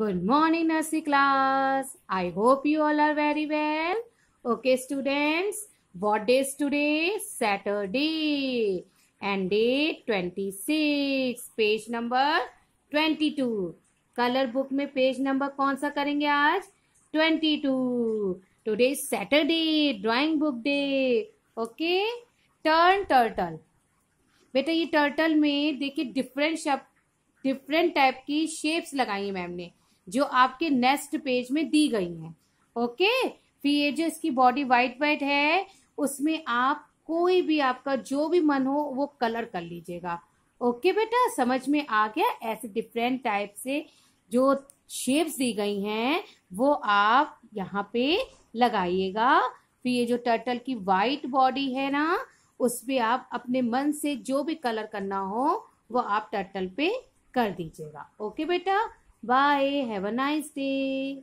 Good morning nursing class I hope you all are very well okay students what day today Saturday and day twenty six page number twenty two colour book में page number कौन सा करेंगे आज twenty two today Saturday drawing book day okay turn turtle बेटा ये turtle में देखिए different शब्द डिफरेंट टाइप की शेप्स लगाई है मैम ने जो आपके नेक्स्ट पेज में दी गई है ओके फिर ये जो इसकी बॉडी व्हाइट व्हाइट है उसमें आप कोई भी आपका जो भी मन हो वो कलर कर लीजिएगा ओके बेटा समझ में आ गया ऐसे डिफरेंट टाइप से जो शेप्स दी गई हैं वो आप यहाँ पे लगाइएगा फिर ये जो टर्टल की वाइट बॉडी है ना उस पर आप अपने मन से जो भी कलर करना हो वो आप टर्टल पे कर दीजिएगा ओके बेटा Bye. Have a nice day.